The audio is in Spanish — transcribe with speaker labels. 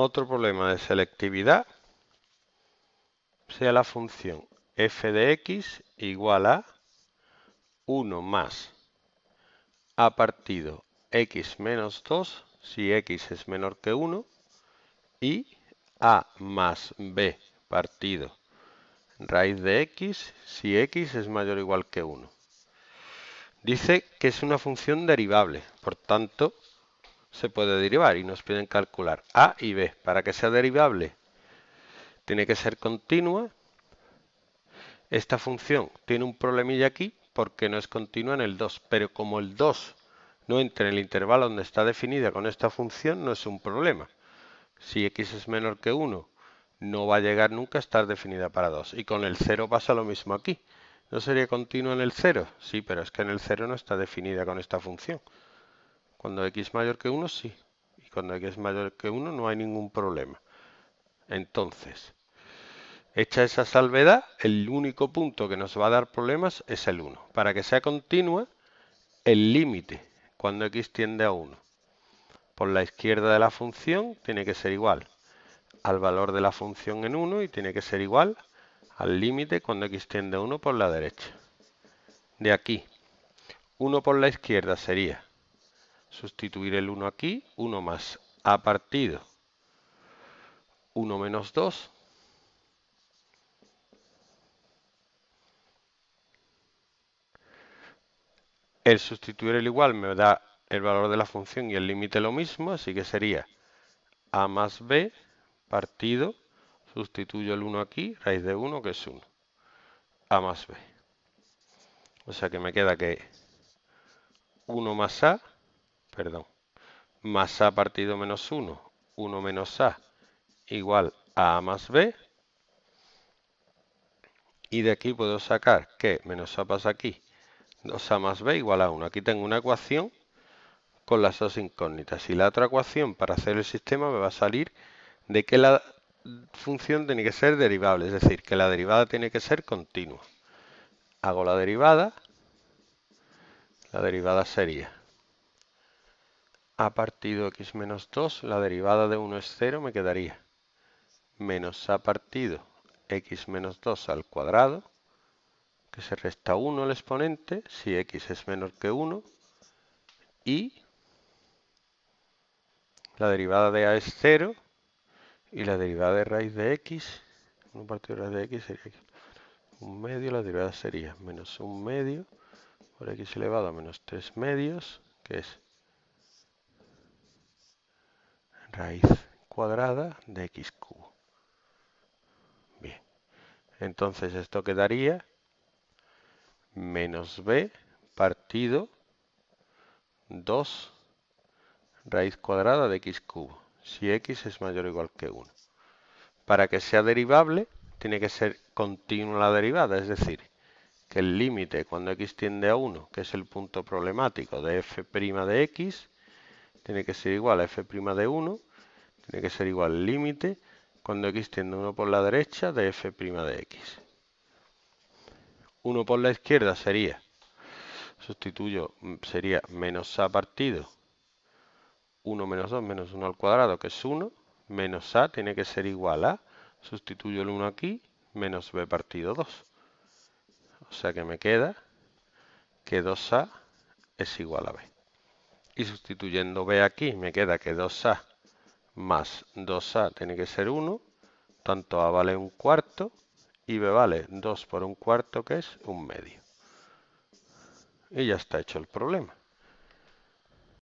Speaker 1: otro problema de selectividad sea la función f de x igual a 1 más a partido x menos 2 si x es menor que 1 y a más b partido raíz de x si x es mayor o igual que 1. Dice que es una función derivable, por tanto se puede derivar y nos piden calcular A y B. Para que sea derivable tiene que ser continua. Esta función tiene un problemilla aquí porque no es continua en el 2, pero como el 2 no entra en el intervalo donde está definida con esta función, no es un problema. Si x es menor que 1, no va a llegar nunca a estar definida para 2. Y con el 0 pasa lo mismo aquí. ¿No sería continua en el 0? Sí, pero es que en el 0 no está definida con esta función. Cuando x es mayor que 1, sí. Y cuando x es mayor que 1 no hay ningún problema. Entonces, hecha esa salvedad, el único punto que nos va a dar problemas es el 1. Para que sea continua, el límite cuando x tiende a 1 por la izquierda de la función tiene que ser igual al valor de la función en 1 y tiene que ser igual al límite cuando x tiende a 1 por la derecha. De aquí, 1 por la izquierda sería Sustituir el 1 aquí, 1 más a partido 1 menos 2 El sustituir el igual me da el valor de la función y el límite lo mismo, así que sería a más b partido, sustituyo el 1 aquí, raíz de 1 que es 1, a más b. O sea que me queda que 1 más a perdón, más a partido menos 1, 1 menos a igual a a más b. Y de aquí puedo sacar que menos a pasa aquí, 2a más b igual a 1. Aquí tengo una ecuación con las dos incógnitas. Y la otra ecuación para hacer el sistema me va a salir de que la función tiene que ser derivable, es decir, que la derivada tiene que ser continua. Hago la derivada, la derivada sería a partido x menos 2, la derivada de 1 es 0, me quedaría menos a partido x menos 2 al cuadrado, que se resta 1 al exponente, si x es menor que 1, y la derivada de a es 0, y la derivada de raíz de x, 1 partido de raíz de x sería 1 Un medio, la derivada sería menos 1 medio por x elevado a menos 3 medios, que es raíz cuadrada de x cubo. Bien, entonces esto quedaría menos b partido 2 raíz cuadrada de x cubo, si x es mayor o igual que 1. Para que sea derivable, tiene que ser continua la derivada, es decir, que el límite cuando x tiende a 1, que es el punto problemático de f' de x, tiene que ser igual a f' de 1 tiene que ser igual límite cuando x tiende 1 por la derecha de f' de x. 1 por la izquierda sería, sustituyo, sería menos a partido 1 menos 2 menos 1 al cuadrado, que es 1, menos a tiene que ser igual a, sustituyo el 1 aquí, menos b partido 2. O sea que me queda que 2a es igual a b. Y sustituyendo b aquí me queda que 2a más 2A tiene que ser 1, tanto A vale un cuarto y B vale 2 por un cuarto que es un medio. Y ya está hecho el problema.